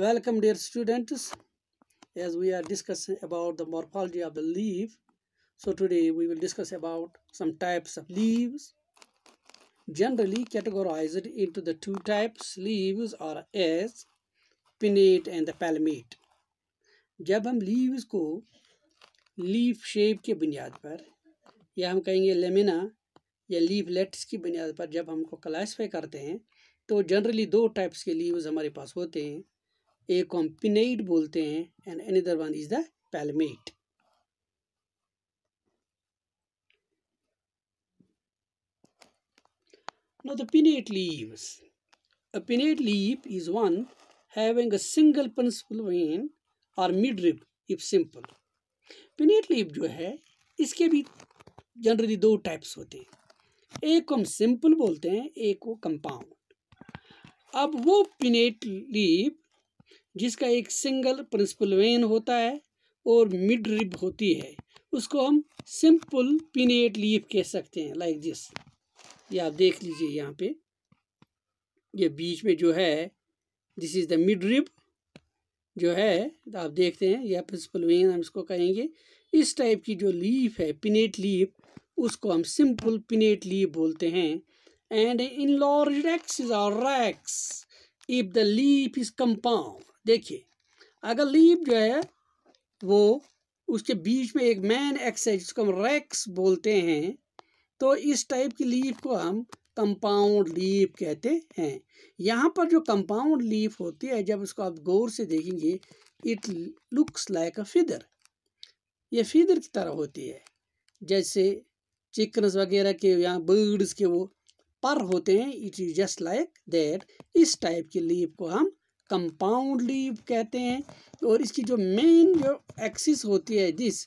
Welcome dear students as we are discussing about the morphology of the leaf so today we will discuss about some types of leaves generally categorized into the two types leaves are as pinnate and the palmate जब हम leaves को leaf shape के बुनियाद पर या हम कहेंगे lamina या leaflets की बुनियाद पर जब हमको classify करते हैं तो generally दो types के leaves हमारे पास होते हैं एक को बोलते हैं and another one is the palmate now the pinnate leaves a pinnate leaf is one having a single principal vein or midrib if simple pinnate leaf जो है इसके भी जनरली दो टाइप्स होते हैं एक को हम सिंपल बोलते हैं एक को कंपाउंड अब वो पिनेट लीव जिसका एक सिंगल प्रिंसिपल वेन होता है और मिड रिब होती है उसको हम सिंपल पिनेट लीफ कह सकते हैं लाइक दिस ये आप देख लीजिए यहाँ पे ये बीच में जो है this is the midrib जो है आप देखते हैं यह प्रिंसिपल वेन हम इसको कहेंगे इस टाइप की जो लीफ है पिनेट लीफ उसको हम सिंपल पिनेट लीफ बोलते हैं and in large is are rachis if the leaf is compound देखिए अगर लीप जो है वो उसके बीच में एक मैन एक्स है जिसको हम रैक्स बोलते हैं तो इस टाइप की लीफ को हम कंपाउंड लीफ कहते हैं यहाँ पर जो कंपाउंड लीफ होती है जब उसको आप गौर से देखेंगे it looks like a feather ये फिदर की तरह होती है जैसे चिकन्स वगैरह के या बर्ड्स के वो पर होते हैं it is just like that इस टाइप की लीफ को हम कंपाउंड लीव कहते हैं और इसकी जो मेन जो एक्सिस होती है this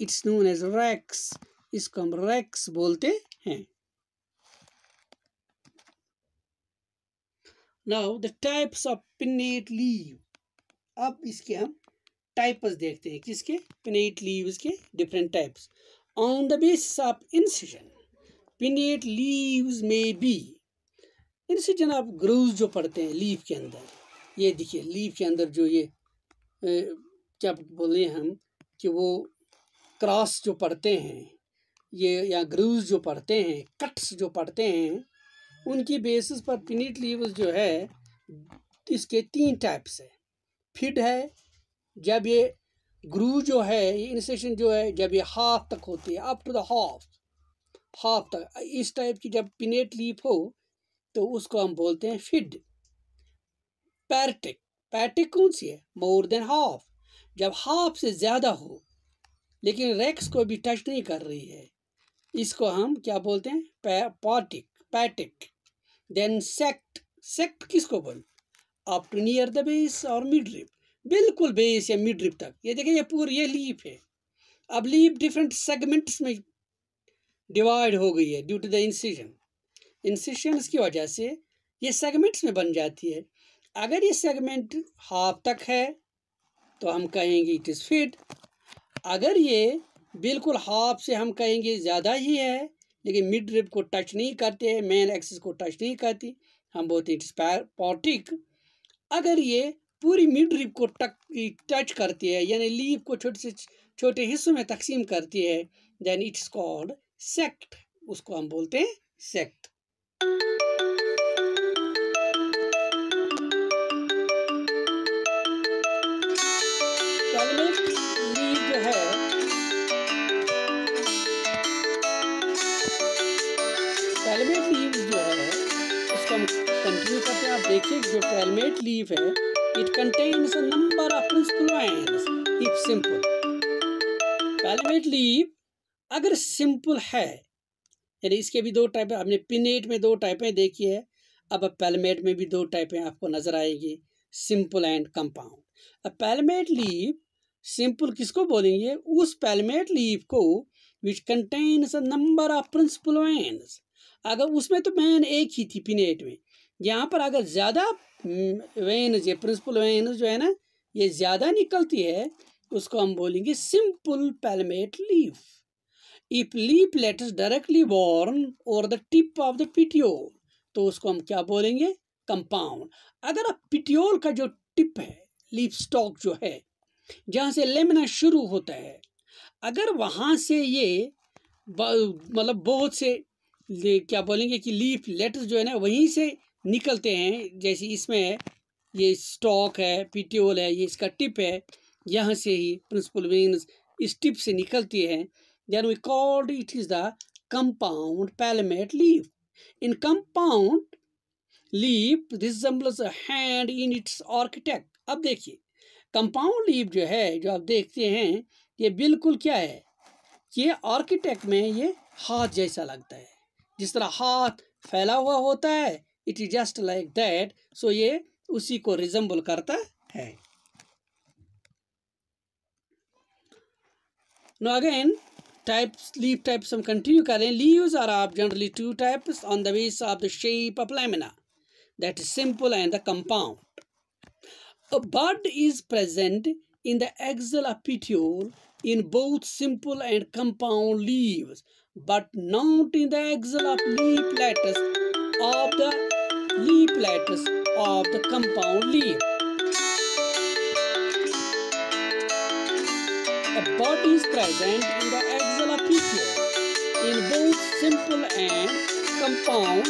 it's known as rachis इसको हम रैक्स बोलते हैं now the types of pinnate leaf अब इसके हम टाइप्स देखते हैं किसके पिनेट लीव्स के different types on the basis of incision pinnate leaves में बी इंसिजन ऑफ ग्रूव्स जो पढ़ते हैं लीव के अंदर ये देखिए लीव के अंदर जो ये क्या बोले हम कि वो क्रॉस जो पढ़ते हैं ये या ग्रूज जो पढ़ते हैं कट्स जो पढ़ते हैं उनकी बेसिस पर पिनिट लीव्स जो है इसके तीन टाइप्स है फिड है जब ये ग्रू जो है ये इंसेशन जो है जब ये हाफ तक होती है up to the half half तक इस टाइप की जब पिनेट लीप हो तो उसको हम बोलते हैं फिड पैरटिक पैटिक कौन सी है मोर देन हाफ जब हाफ से ज़्यादा हो लेकिन रेक्स को भी टच नहीं कर रही है इसको हम क्या बोलते हैं पॉटिक पैटिक देन सेक्ट सेक्ट किसको बोल up to near the base और मिड रिप बिल्कुल बेस या मिड रिप तक ये देखें ये पूरी ये लीफ है अब लीप डिफरेंट सेगमेंट्स में डिवाइड हो गई है due to the incision incisions की वजह से ये सेगमेंट्स में बन जाती है अगर ये सेगमेंट हाफ तक है तो हम कहेंगे इट इज़ फिट अगर ये बिल्कुल हाफ से हम कहेंगे ज़्यादा ही है लेकिन मिड रिप को टच नहीं करते हैं मेन एक्सिस को टच नहीं करती हम बोलते इट्स पॉटिक अगर ये पूरी मिड रिप को टक टच करती है यानी लीव को छोटे से छोटे हिस्सों में तकसीम करती है देन इट्स कॉल्ड सेक्ट उसको हम बोलते हैं सेक्ट सिंपल है यानी इसके भी दो टाइप आपने पिनेट में दो टाइपें देखी है अब पैलमेट में भी दो टाइपें आपको नज़र आएगी सिंपल एंड कंपाउंड अब पैलमेट लीव सिंपल किसको बोलेंगे उस पैलमेट लीव को which contains a number of principal veins अगर उसमें तो मैन एक ही थी पिनेट में यहाँ पर अगर ज़्यादा वैनज हम्म, ये प्रिंसिपल वैनज जो है ना ये ज़्यादा निकलती है उसको हम बोलेंगे simple palmate leaf if leaflets directly born on the tip of the petiole तो उसको हम क्या बोलेंगे कंपाउंड अगर आप पिट्योल का जो टिप है लीप स्टॉक जो है जहाँ से लेमना शुरू होता है अगर वहाँ से ये मतलब बहुत से क्या बोलेंगे कि लीफ लेटर्स जो है ना वहीं से निकलते हैं जैसे इसमें है ये स्टॉक है पीटीओल है ये इसका टिप है यहाँ से ही प्रिंसिपल वेन्स इस टिप से निकलती है then we called it is the compound palmate leaf. In compound leaf resembles hand in its architect अब देखिए कंपाउंड लीप जो है जो आप देखते हैं ये बिल्कुल क्या है ये आर्किटेक्ट में ये हाथ जैसा लगता है जिस तरह हाथ फैला हुआ होता है it is just like that so ये उसी को रिजम्बल करता है no again types leaf types हम continue करें leaves are of generally two types on the basis of the shape of lamina that is simple and the compound a bud is present in the axil petiole in both simple and compound leaves but not in the axil of leaf lattice of the leaf lattice of the compound leaf a bud is present simple and compound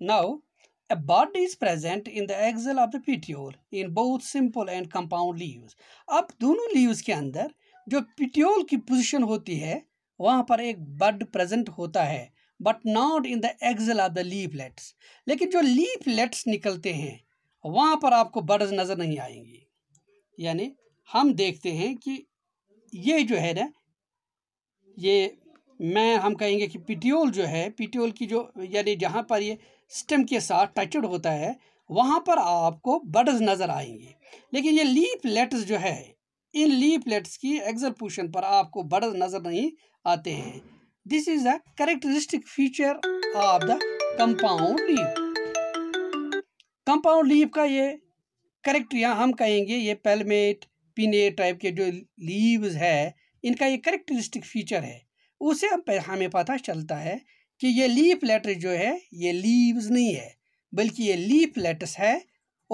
Now, a bud is present in the axil of the petiole in both simple and compound leaves. अब दोनों leaves के अंदर जो petiole की position होती है वहाँ पर एक bud present होता है but not in the axil of the leaflets लेकिन जो लीफलेट्स निकलते हैं वहाँ पर आपको बर्ड्स नज़र नहीं आएंगी यानी हम देखते हैं कि ये जो है ना ये मैं हम कहेंगे कि पिटियोल जो है पिटियोल की जो यानी जहाँ पर ये स्टेम के साथ टचड होता है वहाँ पर आपको बर्ड्स नज़र आएंगे लेकिन ये लीफलेट्स जो है इन लीफलेट्स की एग्जल पोशन पर आपको बर्ड्स नज़र नहीं आते हैं This is the characteristic feature of the compound leaf. Compound leaf का ये करेक्टरिया हम कहेंगे ये पेलमेट पिने टाइप के जो लीव्स है इनका ये करेक्टरिस्टिक फीचर है उसे हम हमें पता चलता है कि ये लीप लेटर जो है ये लीव्स नहीं है बल्कि ये लीप लेटस है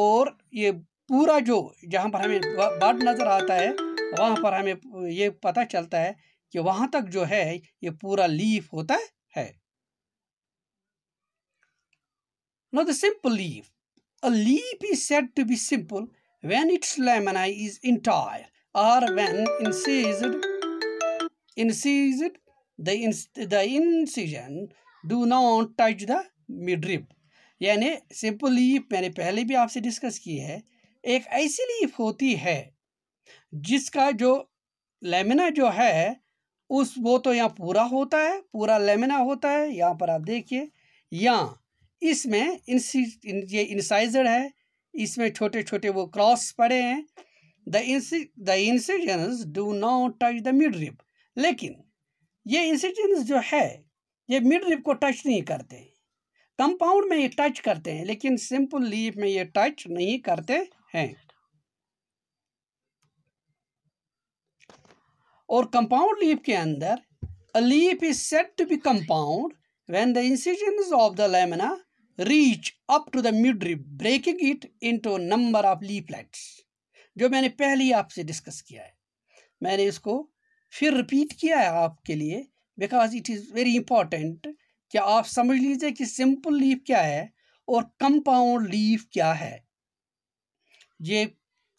और ये पूरा जो जहाँ पर हमें बर्ड नज़र आता है वहाँ पर हमें ये पता चलता है कि वहां तक जो है ये पूरा लीफ होता है not simple leaf a leaf is set to be simple when it's lamina I is entire or when incised incised the the incision do not touch the midrib यानी सिंपल लीफ मैंने पहले भी आपसे discuss की है एक ऐसी leaf होती है जिसका जो लेमिना जो है उस वो तो यहाँ पूरा होता है पूरा लेमिना होता है यहाँ पर आप देखिए यहाँ इसमें ये इंसाइजर है इसमें छोटे छोटे वो क्रॉस पड़े हैं the incise the incisions do not touch the midrib लेकिन ये इंसिजन्स जो है ये मिड रिप को टच नहीं करते कंपाउंड में ये टच करते हैं लेकिन सिंपल लीप में ये टच नहीं करते हैं और कंपाउंड लीफ के अंदर a leaf is set to be compound when the incision of the lamina reach up to the rib breaking it into number of leaflets जो मैंने पहले ही आपसे डिस्कस किया है मैंने इसको फिर रिपीट किया है आपके लिए because it is very important कि आप समझ लीजिए कि सिंपल लीफ क्या है और कंपाउंड लीफ क्या है ये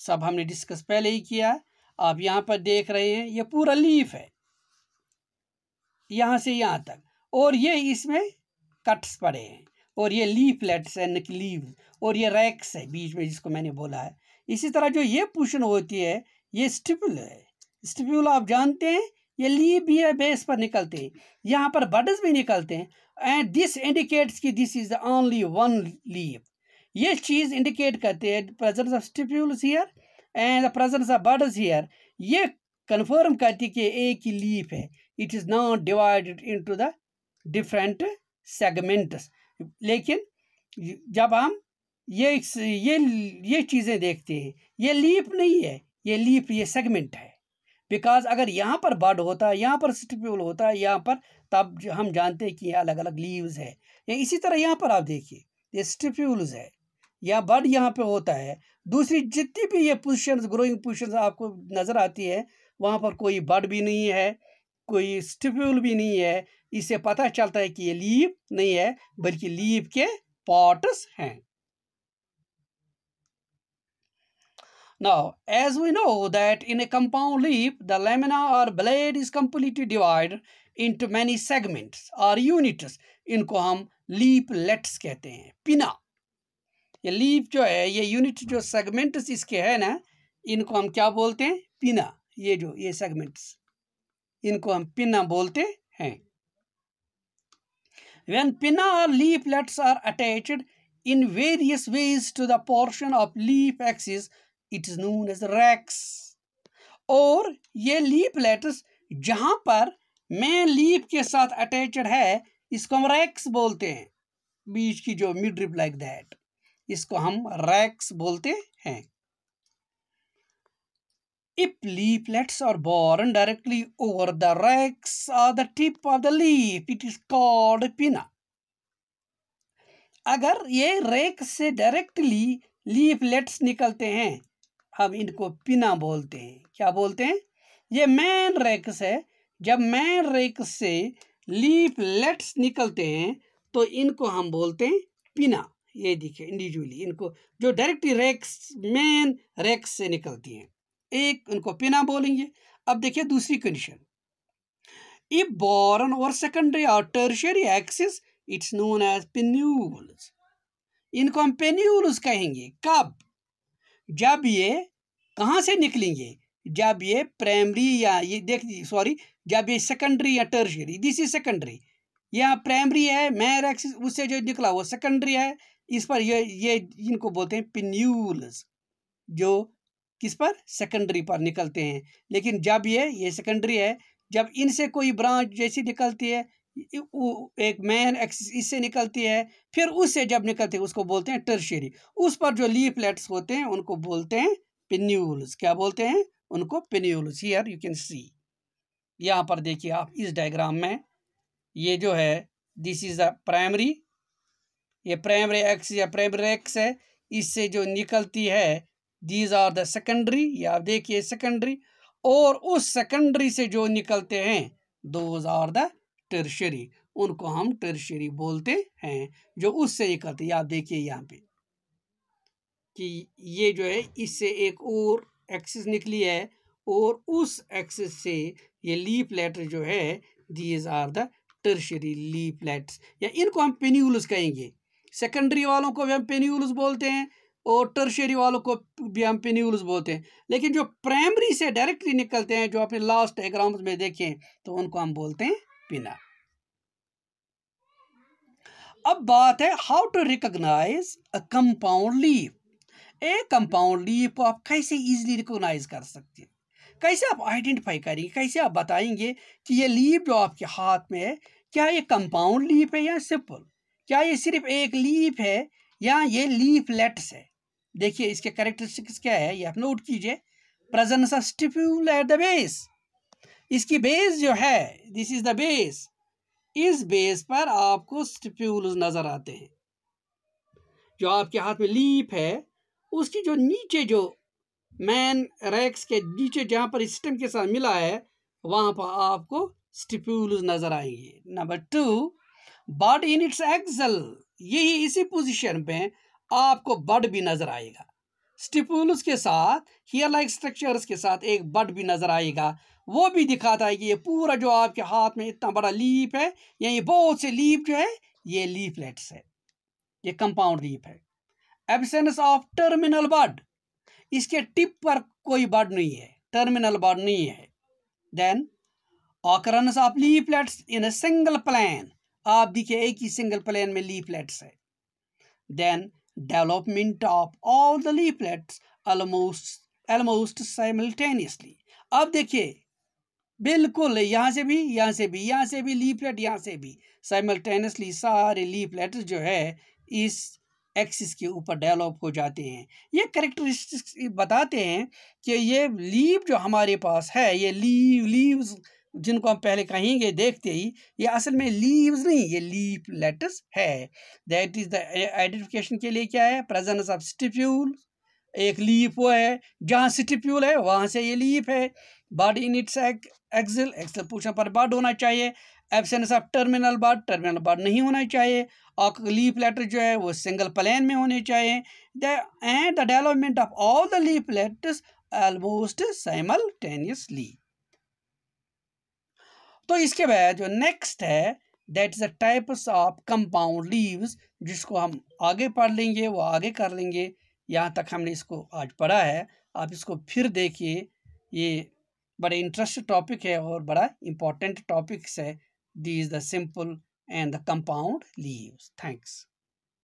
सब हमने डिस्कस पहले ही किया है आप यहाँ पर देख रहे हैं ये पूरा लीफ है यहाँ से यहाँ तक और ये इसमें कट्स पड़े हैं और ये लीफलेट्स है नकलीव और ये रैक्स है बीच में जिसको मैंने बोला है इसी तरह जो ये पोषण होती है ये स्टिपुल है स्टिपुल आप जानते हैं ये लीव भी है बेस पर निकलते हैं यहाँ पर बडस भी निकलते हैं एंड दिस इंडिकेट्स कि this is the only one leaf ये चीज़ इंडिकेट करते हैं presence of stipules here and the presence of buds here ये कन्फर्म करती कि एक ही लीफ है it is not divided into the different segments लेकिन जब हम ये ये ये चीज़ें देखते हैं ये लीफ नहीं है ये लीफ ये सेगमेंट है बिकॉज अगर यहाँ पर बर्ड होता है यहाँ पर स्टिप्यूल होता है यहाँ पर तब हम जानते हैं कि अलग अलग लीव्स है या इसी तरह यहाँ पर आप देखिए ये स्टिप्यूल्स है या बर्ड यहाँ पे होता है दूसरी जितनी भी ये पोजिशन ग्रोइंग पोजिशन आपको नज़र आती है वहाँ पर कोई बर्ड भी नहीं है कोई स्टिफ्यूल भी नहीं है इससे पता चलता है कि ये लीप नहीं है बल्कि लीप के पॉट्स हैं Now, as we know that in a compound leaf, the lamina or blade is completely divided into many segments or units. इनको हम leaflets कहते हैं पिना ये लीफ जो है ये यूनिट जो सेगमेंट्स इसके है ना इनको हम क्या बोलते हैं पिना ये जो ये सेगमेंट्स इनको हम पिना बोलते हैं when pinna leaf leaflets are attached in various ways to the portion of leaf axis it is known as rachis और ये लेट्स जहां पर मेन लीफ के साथ अटैच्ड है इसको हम रैक्स बोलते हैं बीच की जो मिड रिप लाइक दैट इसको हम रैक्स बोलते हैं if leaflets are borne directly over the rachis or the tip of the leaf, it is called अगर ये रेक से डायरेक्टली लीफलेट्स निकलते हैं हम इनको पिना बोलते हैं क्या बोलते हैं ये मैन रैक्स है जब मैन रेक से लीफलेट्स निकलते हैं तो इनको हम बोलते हैं पिना ये देखिए इंडिविजुअली इनको जो डायरेक्टली रैक्स मेन रैक्स से निकलती हैं एक इनको पिना बोलेंगे अब देखिए दूसरी condition if borne on secondary or tertiary axis it's known as pinules इनको हम पेन्यूल्स कहेंगे कब जब ये कहाँ से निकलेंगे जब ये प्राइमरी या ये देख सॉरी जब ये सेकेंडरी या टर्शरी दिस इज सेकेंडरी या प्राइमरी है मैर एक्सिस उससे जो निकला वो सेकेंडरी है इस पर ये ये इनको बोलते हैं पिन्यूल्स जो किस पर सेकेंडरी पर निकलते हैं लेकिन जब ये ये सेकेंडरी है जब इनसे कोई ब्रांच जैसी निकलती है एक मेन एक्सिस इससे निकलती है फिर उससे जब निकलती है उसको बोलते हैं टर्शरी उस पर जो लीफलेट्स होते हैं उनको बोलते हैं पिन्यूल्स क्या बोलते हैं उनको pinnules here you can see यहाँ पर देखिए आप इस डायग्राम में ये जो है दिस इज़ द प्राइमरी ये प्राइमरी एक्स या प्राइमरी एक्स है इससे जो निकलती है दीज आर द सेकेंडरी या आप देखिए सेकेंडरी और उस सेकेंडरी से जो निकलते हैं दोज आर द टर्शरी उनको हम टर्शरी बोलते हैं जो उससे निकलते हैं आप देखिए यहाँ पे कि ये जो है इससे एक और एक्सिस निकली है और उस एक्सिस से ये लीप लेटर जो है these are the tertiary leaflets या इनको हम पेन्यूल्स कहेंगे सेकेंडरी वालों को भी हम पेन्यूल्स बोलते हैं और टर्शरी वालों को भी हम पेन्यूल्स बोलते हैं लेकिन जो प्राइमरी से डायरेक्टली निकलते हैं जो अपने लास्ट एग्राम में देखें तो उनको हम बोलते हैं पिना अब बात है how to recognise a compound leaf a compound leaf को आप कैसे इजीली रिकोगनाइज कर सकते हैं कैसे आप आइडेंटिफाई करेंगे कैसे आप बताएंगे कि ये लीव जो आपके हाथ में है क्या ये कंपाउंड लीव है या सिंपल क्या ये सिर्फ एक लीफ है या ये लीफ लेट्स है देखिए इसके करेक्टरिस्टिक्स क्या है ये आप नोट कीजिए presence of stipule at the base इसकी बेस जो है दिस इज द बेस इस बेस पर आपको स्टिफ्यूल नज़र आते हैं जो आपके हाथ में लीफ है उसकी जो नीचे जो मैन रैक्स के नीचे जहां पर स्टेम के साथ मिला है वहां पर आपको स्टिप्यूल नज़र आएंगे number two bud in its axil यही इसी पोजीशन पे आपको बर्ड भी नज़र आएगा स्टिपुलस के साथ हेयर लाइक स्ट्रक्चर्स के साथ एक बड भी नज़र आएगा वो भी दिखाता है कि ये पूरा जो आपके हाथ में इतना बड़ा लीप है या ये बहुत से लीप जो है ये लीफलेट्स है ये कंपाउंड लीप है एबसेंस ऑफ टर्मिनल बड इसके टिप पर कोई बड नहीं है टर्मिनल बड नहीं है then occurrence of leaflets in a single plane आप देखिए एक ही सिंगल प्लेन में लीफलेट्स है then development of all the leaflets almost almost simultaneously अब देखिए बिल्कुल यहाँ से भी यहाँ से भी यहाँ से भी लीफलेट यहाँ से भी साइमल्टेनियसली सारे लीफलेट जो है इस एक्सिस के ऊपर डेवलप हो जाते हैं ये करेक्टरिस्टिक्स बताते हैं कि ये लीव जो हमारे पास है ये लीव लीव्स जिनको हम पहले कहेंगे देखते ही ये असल में लीव्स नहीं ये लीप लेटर्स है दैट इज़ द आइडेंटिफिकेशन के लिए क्या है प्रेजेंस ऑफ स्टिप्यूल एक लीप वो है जहाँ स्टिप्यूल है वहाँ से ये लीप है bud in its axil axil portion पर बड होना चाहिए absence of terminal bud terminal bud नहीं होना चाहिए और लीप लेटर जो है वो सिंगल प्लान में होने चाहिए the and the development of all the leaflets almost simultaneously तो इसके बाद जो नेक्स्ट है that is a types of compound leaves जिसको हम आगे पढ़ लेंगे वो आगे कर लेंगे यहाँ तक हमने इसको आज पढ़ा है आप इसको फिर देखिए ये बड़े इंटरेस्ट टॉपिक है और बड़ा इंपॉर्टेंट टॉपिक्स है this is the simple and the compound leaves thanks